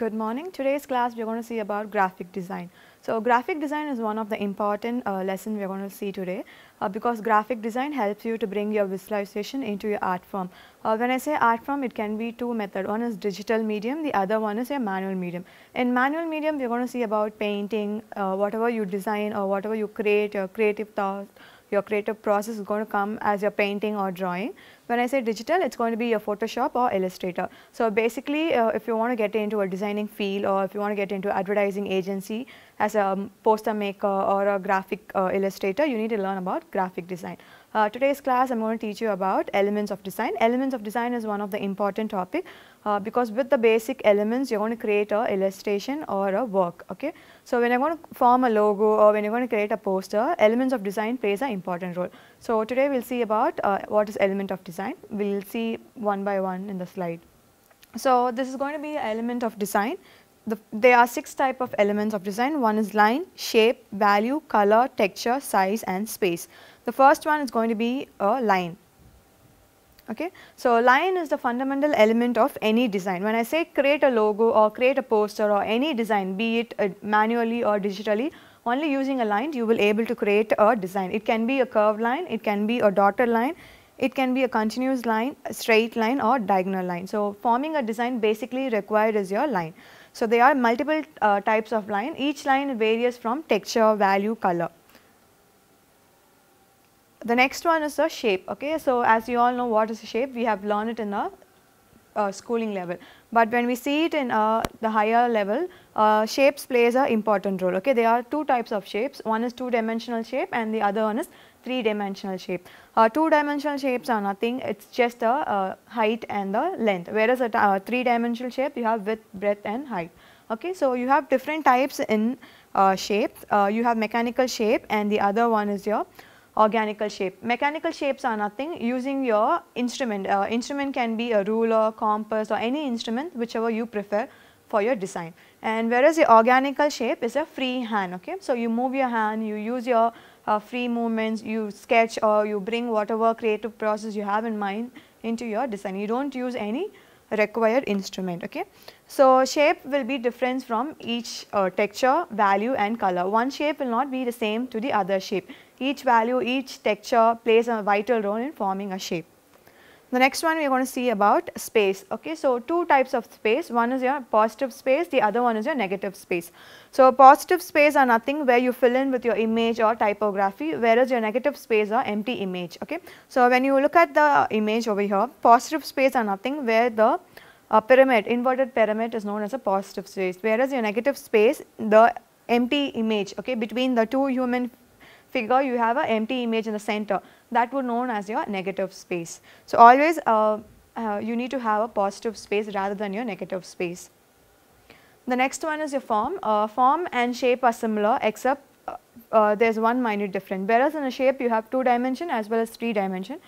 Good morning. Today's class we are going to see about graphic design. So graphic design is one of the important uh, lesson we are going to see today uh, because graphic design helps you to bring your visualization into your art form. Uh, when I say art form it can be two method. One is digital medium, the other one is a manual medium. In manual medium we are going to see about painting, uh, whatever you design or whatever you create, your creative thought, your creative process is going to come as your painting or drawing. When I say digital, it's going to be your Photoshop or Illustrator. So basically, uh, if you want to get into a designing field or if you want to get into advertising agency as a um, poster maker or a graphic uh, illustrator, you need to learn about graphic design. Uh, today's class, I'm going to teach you about elements of design. Elements of design is one of the important topic uh, because with the basic elements, you're going to create a illustration or a work. Okay. So when you're going to form a logo or when you're going to create a poster, elements of design plays an important role. So today we'll see about uh, what is element of design. We'll see one by one in the slide. So this is going to be element of design. The, there are six type of elements of design. One is line, shape, value, color, texture, size and space. The first one is going to be a line. Okay. So line is the fundamental element of any design. When I say create a logo or create a poster or any design be it uh, manually or digitally only using a line you will able to create a design. It can be a curved line, it can be a dotted line, it can be a continuous line, a straight line or diagonal line. So, forming a design basically required is your line. So, there are multiple uh, types of line, each line varies from texture, value, color. The next one is a shape, okay. So, as you all know what is a shape, we have learned it in the uh, schooling level. But when we see it in uh, the higher level, uh, shapes plays an important role. Okay, there are two types of shapes. One is two-dimensional shape and the other one is three-dimensional shape. Uh, two-dimensional shapes are nothing. It's just the uh, uh, height and the length. Whereas a three-dimensional shape, you have width, breadth, and height. Okay, so you have different types in shapes. you have mechanical shape, and the other one is your organical shape. Mechanical shapes are nothing using your instrument. Uh, instrument can be a ruler, compass or any instrument whichever you prefer for your design. And whereas the organical shape is a free hand, okay. So, you move your hand, you use your uh, free movements, you sketch or you bring whatever creative process you have in mind into your design. You do not use any required instrument okay. So, shape will be different from each uh, texture, value and color. One shape will not be the same to the other shape. Each value, each texture plays a vital role in forming a shape. The next one we are going to see about space. Okay, so two types of space. One is your positive space, the other one is your negative space. So positive space are nothing where you fill in with your image or typography, whereas your negative space are empty image. Okay, so when you look at the uh, image over here, positive space are nothing where the uh, pyramid, inverted pyramid is known as a positive space, whereas your negative space, the empty image. Okay, between the two human figure, you have an empty image in the center that were known as your negative space. So, always uh, uh, you need to have a positive space rather than your negative space. The next one is your form. Uh, form and shape are similar except uh, uh, there is one minute difference. Whereas in a shape you have two dimension as well as three dimension.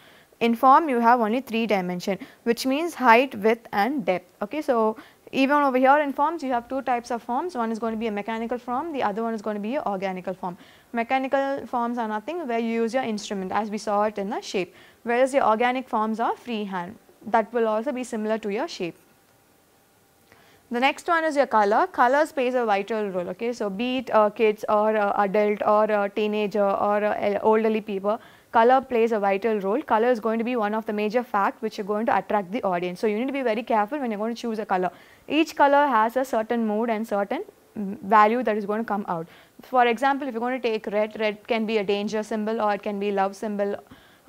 In form you have only three dimension which means height, width and depth. Okay, So, even over here in forms you have two types of forms one is going to be a mechanical form the other one is going to be a organical form. Mechanical forms are nothing where you use your instrument as we saw it in the shape whereas your organic forms are free hand that will also be similar to your shape. The next one is your color. Colors plays a vital role. Okay, so be it uh, kids or uh, adult or uh, teenager or uh, elderly people, color plays a vital role. Color is going to be one of the major fact which are going to attract the audience. So you need to be very careful when you're going to choose a color. Each color has a certain mood and certain value that is going to come out. For example, if you're going to take red, red can be a danger symbol or it can be love symbol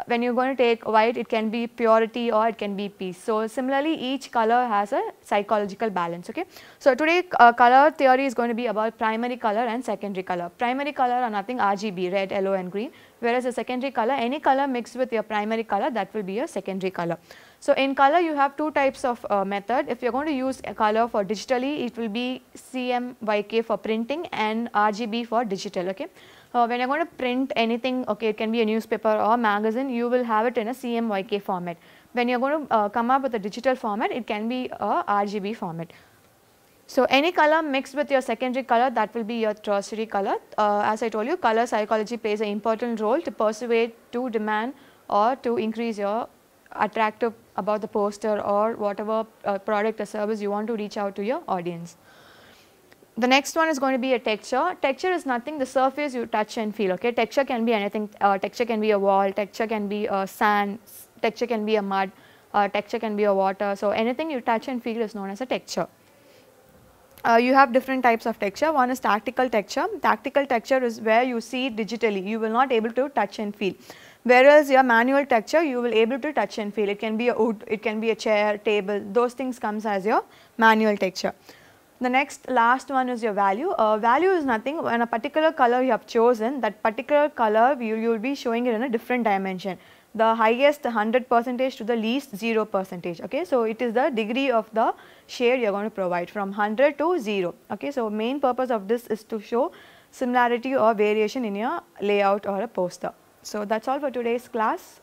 when you're going to take white, it can be purity or it can be peace. So similarly, each color has a psychological balance, okay. So today, uh, color theory is going to be about primary color and secondary color. Primary color are nothing RGB, red, yellow and green, whereas a secondary color, any color mixed with your primary color, that will be your secondary color. So in color, you have two types of uh, method. If you're going to use a color for digitally, it will be CMYK for printing and RGB for digital, okay uh, when you are going to print anything, okay, it can be a newspaper or a magazine, you will have it in a CMYK format. When you are going to uh, come up with a digital format, it can be a RGB format. So, any color mixed with your secondary color that will be your tertiary color. Uh, as I told you color psychology plays an important role to persuade, to demand or to increase your attractive about the poster or whatever uh, product or service you want to reach out to your audience the next one is going to be a texture. Texture is nothing the surface you touch and feel. Okay, texture can be anything. Uh, texture can be a wall. Texture can be a sand. Texture can be a mud. Uh, texture can be a water. So anything you touch and feel is known as a texture. Uh, you have different types of texture. One is tactical texture. Tactical texture is where you see it digitally. You will not able to touch and feel. Whereas your manual texture, you will able to touch and feel. It can be a wood, it can be a chair, table. Those things comes as your manual texture. The next last one is your value. Uh, value is nothing when a particular color you have chosen that particular color you, you will be showing it in a different dimension the highest 100 percentage to the least 0 percentage okay so it is the degree of the shade you are going to provide from 100 to 0 okay so main purpose of this is to show similarity or variation in your layout or a poster so that's all for today's class